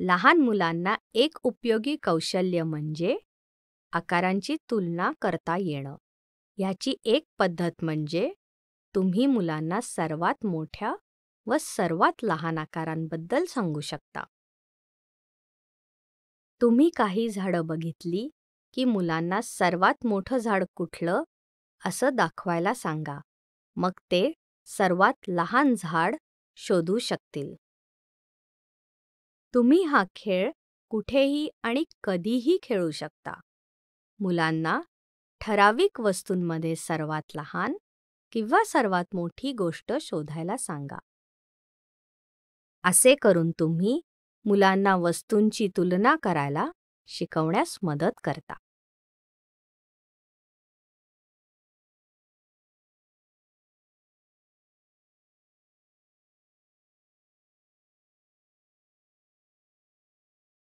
लहान मुलांना एक उपयोगी कौशल्य म्हणजे आकारांची तुलना करता येणं याची एक पद्धत म्हणजे तुम्ही मुलांना सर्वात मोठ्या व सर्वात लहान आकारांबद्दल सांगू शकता तुम्ही काही झाडं बघितली की मुलांना सर्वात मोठं झाड कुठलं असं दाखवायला सांगा मग ते सर्वात लहान झाड शोधू शकतील तुम्ही हा खेळ कुठेही आणि कधीही खेळू शकता मुलांना ठराविक वस्तूंमध्ये सर्वात लहान किंवा सर्वात मोठी गोष्ट शोधायला सांगा असे करून तुम्ही मुलांना वस्तूंची तुलना करायला शिकवण्यास मदत करता